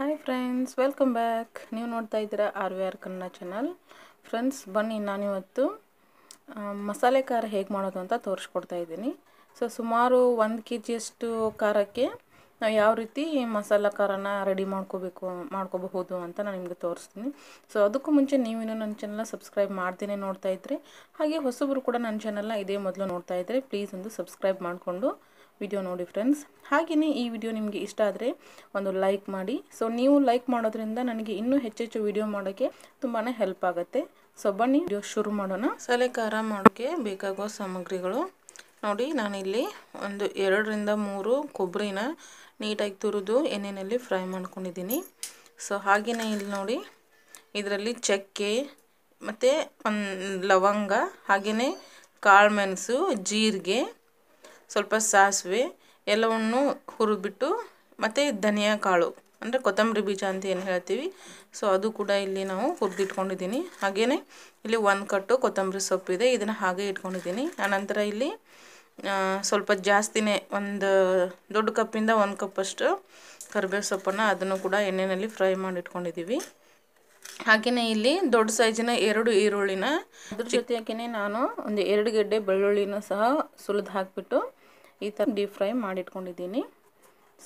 hi friends welcome back ನೀವು ನೋಡ್ತಾ ಇದ್ದೀರಾ R V R Kannada channel friends ಬನ್ನಿ ನಾನಿವತ್ತು ಮಸಾಲೆ ಖಾರ ಹೇಗೆ ಮಾಡೋದು ಅಂತ ತೋರಿಸ್ಕೊಡ್ತಾ ಇದ್ದೀನಿ ಸೊ ಸುಮಾರು ಒಂದು ಕೆ ಜಿಯಷ್ಟು ಖಾರಕ್ಕೆ ನಾವು ಯಾವ ರೀತಿ ಮಸಾಲೆ ಖಾರನ ರೆಡಿ ಮಾಡ್ಕೋಬೇಕು ಮಾಡ್ಕೋಬಹುದು ಅಂತ ನಾನು ನಿಮಗೆ ತೋರಿಸ್ತೀನಿ ಸೊ ಅದಕ್ಕೂ ಮುಂಚೆ ಇನ್ನೂ ನನ್ನ ಚಾನಲ್ನ ಸಬ್ಸ್ಕ್ರೈಬ್ ಮಾಡ್ತೀನಿ ನೋಡ್ತಾ ಇದ್ದರೆ ಹಾಗೆ ಹೊಸಬರು ಕೂಡ ನನ್ನ ಚಾನಲ್ನ ಇದೇ ಮೊದಲು ನೋಡ್ತಾ ಇದ್ದರೆ ಪ್ಲೀಸ್ ಒಂದು ಸಬ್ಸ್ಕ್ರೈಬ್ ಮಾಡಿಕೊಂಡು ವಿಡಿಯೋ ನೋಡಿ ಫ್ರೆಂಡ್ಸ್ ಹಾಗೆಯೇ ಈ ವಿಡಿಯೋ ನಿಮಗೆ ಇಷ್ಟ ಆದರೆ ಒಂದು ಲೈಕ್ ಮಾಡಿ ಸೊ ನೀವು ಲೈಕ್ ಮಾಡೋದ್ರಿಂದ ನನಗೆ ಇನ್ನೂ ಹೆಚ್ಚೆಚ್ಚು ವಿಡಿಯೋ ಮಾಡೋಕ್ಕೆ ತುಂಬಾ ಹೆಲ್ಪ್ ಆಗುತ್ತೆ ಸೊ ಬನ್ನಿ ವಿಡಿಯೋ ಶುರು ಮಾಡೋಣ ಸಲೆ ಮಾಡೋಕ್ಕೆ ಬೇಕಾಗುವ ಸಾಮಗ್ರಿಗಳು ನೋಡಿ ನಾನಿಲ್ಲಿ ಒಂದು ಎರಡರಿಂದ ಮೂರು ಕೊಬ್ಬರಿನ ನೀಟಾಗಿ ತುರಿದು ಎಣ್ಣೆಯಲ್ಲಿ ಫ್ರೈ ಮಾಡ್ಕೊಂಡಿದ್ದೀನಿ ಸೊ ಹಾಗೆಯೇ ಇಲ್ಲಿ ನೋಡಿ ಇದರಲ್ಲಿ ಚಕ್ಕೆ ಮತ್ತು ಒಂದು ಲವಂಗ ಹಾಗೆಯೇ ಕಾಳುಮೆಣಸು ಜೀರಿಗೆ ಸ್ವಲ್ಪ ಸಾಸಿವೆ ಎಲ್ಲವನ್ನು ಹುರಿದ್ಬಿಟ್ಟು ಮತ್ತು ಧನಿಯಾ ಕಾಳು ಅಂದರೆ ಕೊತ್ತಂಬರಿ ಬೀಜ ಅಂತ ಏನು ಹೇಳ್ತೀವಿ ಸೊ ಅದು ಕೂಡ ಇಲ್ಲಿ ನಾವು ಹುರಿದಿಟ್ಕೊಂಡಿದ್ದೀನಿ ಹಾಗೆಯೇ ಇಲ್ಲಿ ಒಂದು ಕಟ್ಟು ಕೊತ್ತಂಬರಿ ಸೊಪ್ಪು ಇದೆ ಇದನ್ನು ಹಾಗೆ ಇಟ್ಕೊಂಡಿದ್ದೀನಿ ಆನಂತರ ಇಲ್ಲಿ ಸ್ವಲ್ಪ ಜಾಸ್ತಿನೇ ಒಂದು ದೊಡ್ಡ ಕಪ್ಪಿಂದ ಒಂದು ಕಪ್ಪಷ್ಟು ಕರಿಬೇವು ಸೊಪ್ಪನ್ನು ಅದನ್ನು ಕೂಡ ಎಣ್ಣೆಯಲ್ಲಿ ಫ್ರೈ ಮಾಡಿಟ್ಕೊಂಡಿದ್ದೀವಿ ಹಾಗೆಯೇ ಇಲ್ಲಿ ದೊಡ್ಡ ಸೈಜಿನ ಎರಡು ಈರುಳ್ಳಿನ ಅದ್ರ ಹಾಕಿನೇ ನಾನು ಒಂದು ಎರಡು ಗೆಡ್ಡೆ ಬೆಳ್ಳುಳ್ಳಿನೂ ಸಹ ಸುಲಿದು ಹಾಕಿಬಿಟ್ಟು ಈ ಥರ ಡೀಪ್ ಫ್ರೈ ಮಾಡಿಟ್ಕೊಂಡಿದ್ದೀನಿ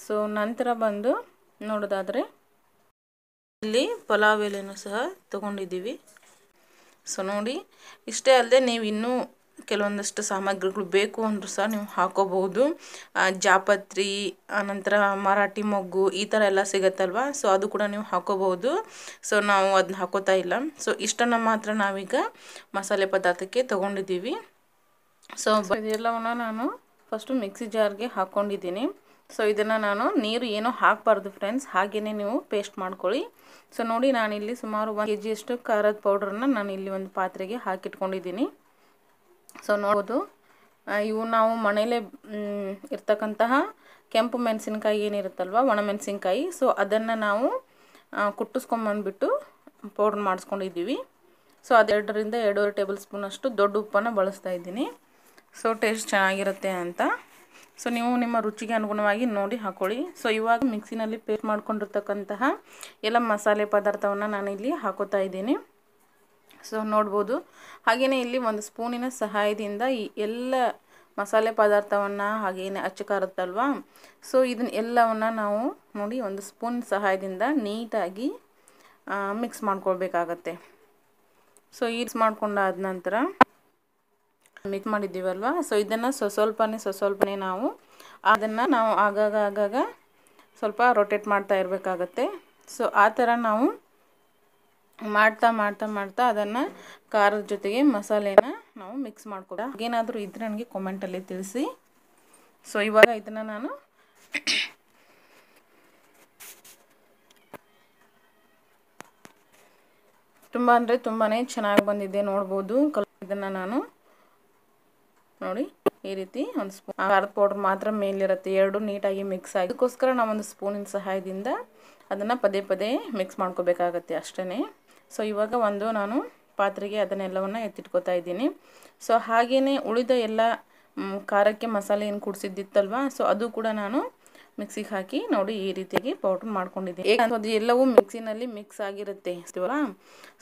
ಸೊ ನಂತರ ಬಂದು ನೋಡೋದಾದರೆ ಇಲ್ಲಿ ಪಲಾವ್ ಎಲೆನೂ ಸಹ ತೊಗೊಂಡಿದ್ದೀವಿ ಸೊ ನೋಡಿ ಇಷ್ಟೇ ಅಲ್ಲದೆ ನೀವು ಇನ್ನೂ ಕೆಲವೊಂದಷ್ಟು ಸಾಮಗ್ರಿಗಳು ಬೇಕು ಅಂದರೂ ಸಹ ನೀವು ಹಾಕೋಬಹುದು ಜಾಪತ್ರಿ ಆನಂತರ ಮರಾಠಿ ಮೊಗ್ಗು ಈ ಥರ ಎಲ್ಲ ಸಿಗತ್ತಲ್ವ ಸೊ ಅದು ಕೂಡ ನೀವು ಹಾಕೋಬಹುದು ಸೊ ನಾವು ಅದನ್ನ ಹಾಕೋತಾ ಇಲ್ಲ ಸೊ ಇಷ್ಟನ್ನು ಮಾತ್ರ ನಾವೀಗ ಮಸಾಲೆ ಪದಾರ್ಥಕ್ಕೆ ತೊಗೊಂಡಿದ್ದೀವಿ ಸೊ ಇದೆಲ್ಲವನ್ನು ನಾನು ಫಸ್ಟು ಮಿಕ್ಸಿ ಜಾರ್ಗೆ ಹಾಕ್ಕೊಂಡಿದ್ದೀನಿ ಸೊ ಇದನ್ನು ನಾನು ನೀರು ಏನೋ ಹಾಕಬಾರ್ದು ಫ್ರೆಂಡ್ಸ್ ಹಾಗೇ ನೀವು ಪೇಸ್ಟ್ ಮಾಡ್ಕೊಳ್ಳಿ ಸೊ ನೋಡಿ ನಾನಿಲ್ಲಿ ಸುಮಾರು ಒಂದು ಕೆ ಜಿಯಷ್ಟು ಖಾರದ ಪೌಡ್ರನ್ನ ನಾನು ಇಲ್ಲಿ ಒಂದು ಪಾತ್ರೆಗೆ ಹಾಕಿಟ್ಕೊಂಡಿದ್ದೀನಿ ಸೊ ನೋಡೋದು ಇವು ನಾವು ಮನೆಯಲ್ಲೇ ಇರ್ತಕ್ಕಂತಹ ಕೆಂಪು ಮೆಣಸಿನ್ಕಾಯಿ ಏನಿರುತ್ತಲ್ವ ಮೆಣಸಿನ್ಕಾಯಿ ಸೊ ಅದನ್ನು ನಾವು ಕುಟ್ಟಿಸ್ಕೊಂಬಂದ್ಬಿಟ್ಟು ಪೌಡ್ರ್ ಮಾಡಿಸ್ಕೊಂಡಿದ್ದೀವಿ ಸೊ ಅದೆರಡರಿಂದ ಎರಡೂವರೆ ಟೇಬಲ್ ಸ್ಪೂನಷ್ಟು ದೊಡ್ಡ ಉಪ್ಪನ್ನು ಬಳಸ್ತಾ ಇದ್ದೀನಿ ಸೊ ಟೇಸ್ಟ್ ಚೆನ್ನಾಗಿರುತ್ತೆ ಅಂತ ಸೊ ನೀವು ನಿಮ್ಮ ರುಚಿಗೆ ಅನುಗುಣವಾಗಿ ನೋಡಿ ಹಾಕೊಳ್ಳಿ ಸೊ ಇವಾಗ ಮಿಕ್ಸಿನಲ್ಲಿ ಪೇಸ್ಟ್ ಮಾಡ್ಕೊಂಡಿರ್ತಕ್ಕಂತಹ ಎಲ್ಲ ಮಸಾಲೆ ಪದಾರ್ಥವನ್ನು ಇಲ್ಲಿ ಹಾಕೋತಾ ಇದ್ದೀನಿ ಸೊ ನೋಡ್ಬೋದು ಹಾಗೆಯೇ ಇಲ್ಲಿ ಒಂದು ಸ್ಪೂನಿನ ಸಹಾಯದಿಂದ ಈ ಎಲ್ಲ ಮಸಾಲೆ ಪದಾರ್ಥವನ್ನು ಹಾಗೇನೆ ಅಚ್ಚಕಾರುತ್ತಲ್ವಾ ಸೊ ಇದನ್ನ ಎಲ್ಲವನ್ನು ನಾವು ನೋಡಿ ಒಂದು ಸ್ಪೂನ್ ಸಹಾಯದಿಂದ ನೀಟಾಗಿ ಮಿಕ್ಸ್ ಮಾಡ್ಕೊಳ್ಬೇಕಾಗತ್ತೆ ಸೊ ಈಸ್ ಮಾಡಿಕೊಂಡಾದ ನಂತರ ಮಿಕ್ಸ್ ಮಾಡಿದ್ದೀವಲ್ವ ಸೊ ಇದನ್ನು ಸ್ವ ಸ್ವಲ್ಪನೇ ನಾವು ಅದನ್ನು ನಾವು ಆಗಾಗ ಆಗಾಗ ಸ್ವಲ್ಪ ರೊಟೇಟ್ ಮಾಡ್ತಾ ಇರಬೇಕಾಗತ್ತೆ ಸೊ ಆ ಥರ ನಾವು ಮಾಡ್ತಾ ಮಾಡ್ತಾ ಮಾಡ್ತಾ ಅದನ್ನು ಖಾರದ ಜೊತೆಗೆ ಮಸಾಲೆನ ನಾವು ಮಿಕ್ಸ್ ಮಾಡ್ಕೊತಾ ಏನಾದರೂ ಇದ್ರೆ ನನಗೆ ಕಮೆಂಟಲ್ಲಿ ತಿಳಿಸಿ ಸೊ ಇವಾಗ ಇದನ್ನು ನಾನು ತುಂಬ ಅಂದರೆ ತುಂಬಾ ಚೆನ್ನಾಗಿ ಬಂದಿದೆ ನೋಡ್ಬೋದು ಕಲ್ ಇದನ್ನು ನಾನು ನೋಡಿ ಈ ರೀತಿ ಒಂದು ಸ್ಪೂನ್ ಖಾರದ ಪೌಡ್ರ್ ಮಾತ್ರ ಮೇಲಿರುತ್ತೆ ಎರಡು ನೀಟಾಗಿ ಮಿಕ್ಸ್ ಆಗಿ ಅದಕ್ಕೋಸ್ಕರ ನಾವೊಂದು ಸ್ಪೂನಿನ ಸಹಾಯದಿಂದ ಅದನ್ನು ಪದೇ ಪದೇ ಮಿಕ್ಸ್ ಮಾಡ್ಕೋಬೇಕಾಗತ್ತೆ ಅಷ್ಟೇ ಸೊ ಇವಾಗ ಒಂದು ನಾನು ಪಾತ್ರೆಗೆ ಅದನ್ನೆಲ್ಲವನ್ನು ಎತ್ತಿಟ್ಕೋತಾ ಇದ್ದೀನಿ ಸೊ ಹಾಗೆಯೇ ಉಳಿದ ಎಲ್ಲ ಖಾರಕ್ಕೆ ಮಸಾಲೆ ಏನು ಕುಡಿಸಿದ್ದಿತ್ತಲ್ವ ಸೊ ಅದು ಕೂಡ ನಾನು ಮಿಕ್ಸಿಗೆ ಹಾಕಿ ನೋಡಿ ಈ ರೀತಿಯಾಗಿ ಪೌಡ್ರ್ ಮಾಡ್ಕೊಂಡಿದ್ದೀನಿ ಏಕೆಂದ್ರೆ ಅದು ಎಲ್ಲವೂ ಮಿಕ್ಸಿನಲ್ಲಿ ಮಿಕ್ಸ್ ಆಗಿರುತ್ತೆ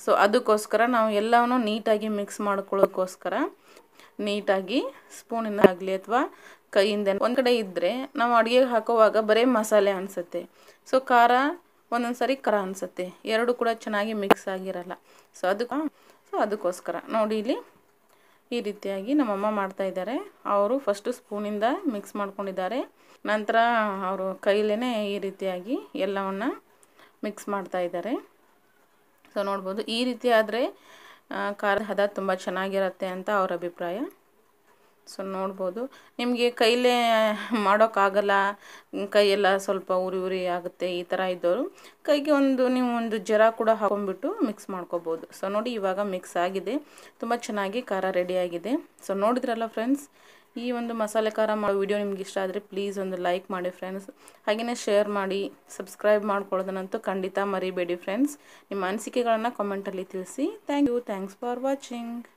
ಸೊ ಅದಕ್ಕೋಸ್ಕರ ನಾವು ಎಲ್ಲವನ್ನು ನೀಟಾಗಿ ಮಿಕ್ಸ್ ಮಾಡ್ಕೊಳ್ಳೋಕ್ಕೋಸ್ಕರ ನೀಟಾಗಿ ಸ್ಪೂನಿಂದ ಆಗಲಿ ಅಥವಾ ಕೈಯಿಂದ ಒಂದು ಕಡೆ ಇದ್ದರೆ ನಾವು ಅಡುಗೆಗೆ ಹಾಕೋವಾಗ ಬರೀ ಮಸಾಲೆ ಅನಿಸುತ್ತೆ ಸೊ ಖಾರ ಒಂದೊಂದು ಸಾರಿ ಖಾರ ಅನಿಸುತ್ತೆ ಎರಡು ಕೂಡ ಚೆನ್ನಾಗಿ ಮಿಕ್ಸ್ ಆಗಿರಲ್ಲ ಸೊ ಅದಕ್ಕೆ ಸೊ ಅದಕ್ಕೋಸ್ಕರ ನೋಡಿ ಇಲ್ಲಿ ಈ ರೀತಿಯಾಗಿ ನಮ್ಮಮ್ಮ ಮಾಡ್ತಾ ಇದ್ದಾರೆ ಅವರು ಫಸ್ಟು ಸ್ಪೂನಿಂದ ಮಿಕ್ಸ್ ಮಾಡ್ಕೊಂಡಿದ್ದಾರೆ ನಂತರ ಅವರು ಕೈಲೇ ಈ ರೀತಿಯಾಗಿ ಎಲ್ಲವನ್ನು ಮಿಕ್ಸ್ ಮಾಡ್ತಾ ಇದ್ದಾರೆ ಸೊ ನೋಡ್ಬೋದು ಈ ರೀತಿ ಆದರೆ ಖಾರ ಹದ ತುಂಬ ಚೆನ್ನಾಗಿರುತ್ತೆ ಅಂತ ಅವ್ರ ಅಭಿಪ್ರಾಯ ಸೊ ನೋಡ್ಬೋದು ನಿಮಗೆ ಕೈಲೇ ಮಾಡೋಕ್ಕಾಗಲ್ಲ ಕೈಯೆಲ್ಲ ಸ್ವಲ್ಪ ಉರಿ ಉರಿ ಆಗುತ್ತೆ ಈ ಥರ ಇದ್ದವರು ಕೈಗೆ ಒಂದು ನೀವು ಒಂದು ಜರ ಕೂಡ ಹಾಕೊಂಡ್ಬಿಟ್ಟು ಮಿಕ್ಸ್ ಮಾಡ್ಕೋಬೋದು ಸೊ ನೋಡಿ ಇವಾಗ ಮಿಕ್ಸ್ ಆಗಿದೆ ತುಂಬ ಚೆನ್ನಾಗಿ ಖಾರ ರೆಡಿಯಾಗಿದೆ ಸೊ ನೋಡಿದ್ರಲ್ಲ ಫ್ರೆಂಡ್ಸ್ ಈ ಒಂದು ಮಸಾಲೆ ಖಾರ ಮಾಡೋ ವಿಡಿಯೋ ನಿಮ್ಗೆ ಇಷ್ಟ ಆದರೆ ಪ್ಲೀಸ್ ಒಂದು ಲೈಕ್ ಮಾಡಿ ಫ್ರೆಂಡ್ಸ್ ಹಾಗೆಯೇ ಶೇರ್ ಮಾಡಿ ಸಬ್ಸ್ಕ್ರೈಬ್ ಮಾಡ್ಕೊಳ್ಳೋದನ್ನಂತೂ ಖಂಡಿತ ಮರಿಬೇಡಿ ಫ್ರೆಂಡ್ಸ್ ನಿಮ್ಮ ಅನಿಸಿಕೆಗಳನ್ನು ಕಾಮೆಂಟಲ್ಲಿ ತಿಳಿಸಿ thank you thanks for watching